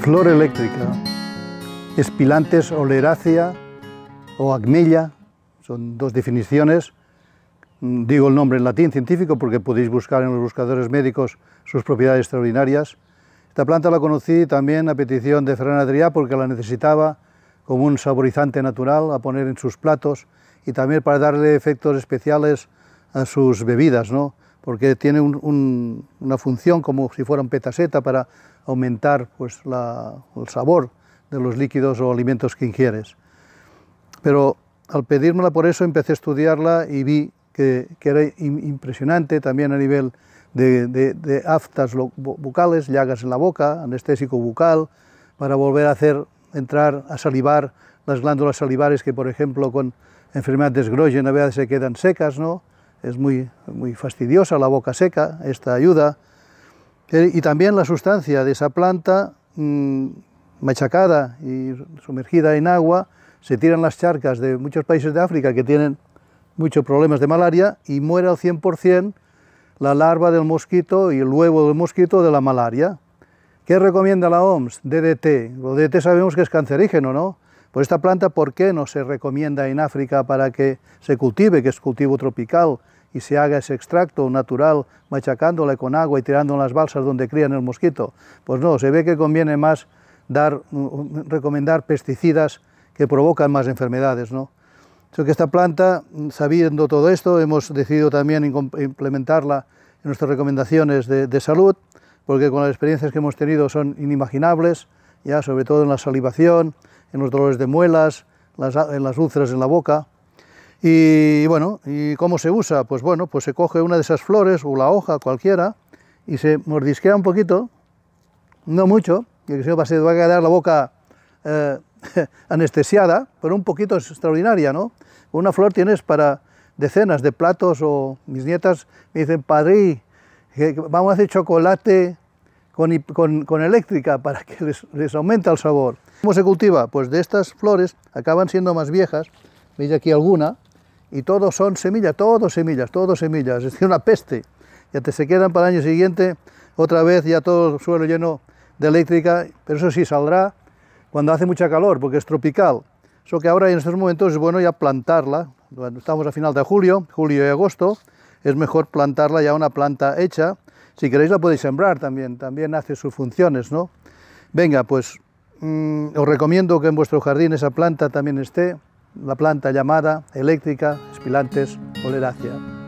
Flor eléctrica, espilantes oleracea o acmella, son dos definiciones. Mm, digo el nombre en latín científico porque podéis buscar en los buscadores médicos sus propiedades extraordinarias. Esta planta la conocí también a petición de Ferran Adrià porque la necesitaba como un saborizante natural a poner en sus platos y también para darle efectos especiales a sus bebidas, ¿no? porque tiene una función como si fuera un petaseta para aumentar pues, el sabor de los líquidos o alimentos que ingieres. Pero al pedírmela por eso empecé a estudiarla y vi que, era impresionante también a nivel de, aftas bucales, llagas en la boca, anestésico bucal, para volver a hacer entrar a salivar las glándulas salivares que, por ejemplo, con enfermedades Groschen a veces se quedan secas, ¿no? es muy, muy fastidiosa la boca seca, esta ayuda. Eh, y también la sustancia de esa planta mm, machacada y sumergida en agua, se tiran las charcas de muchos países de África que tienen muchos problemas de malaria y muere al 100% la larva del mosquito y el huevo del mosquito de la malaria. ¿Qué recomienda la OMS? DDT. Lo DDT sabemos que es cancerígeno, ¿no? Pues esta planta, ¿por qué no se recomienda en África para que se cultive, que es cultivo tropical, y se haga ese extracto natural machacándole con agua y tirando en las balsas donde crían el mosquito. Pues no, se ve que conviene más dar, mm, mm, recomendar pesticidas que provocan más enfermedades. ¿no? que esta planta, mm, sabiendo todo esto, hemos decidido también implementarla en nuestras recomendaciones de, salud, porque con las experiencias que hemos tenido son inimaginables, ya sobre todo en la salivación, en los dolores de muelas, en las úlceras en la boca. Y bueno, ¿y cómo se usa? Pues bueno, pues se coge una de esas flores o la hoja cualquiera y se mordisquea un poquito, no mucho, ...que se se va a quedar la boca eh, anestesiada, pero un poquito es extraordinaria, ¿no? Una flor tienes para decenas de platos o mis nietas me dicen, padre, vamos a hacer chocolate con, eléctrica para que les, les aumente el sabor. ¿Cómo se cultiva? Pues de estas flores acaban siendo más viejas, veis aquí alguna, y todos son semillas, todos semillas, todos semillas, es una peste. Ya te se quedan para el año siguiente, otra vez ya todo el suelo lleno de eléctrica, pero eso sí saldrá cuando hace mucha calor, porque es tropical. Eso que ahora en estos momentos es bueno ya plantarla, estamos a final de julio, julio y agosto, es mejor plantarla ya una planta hecha, si queréis la podéis sembrar también, también hace sus funciones, ¿no? Venga, pues mm, os recomiendo que en vuestro jardín esa planta también esté, la planta llamada eléctrica espilantes, oleracea.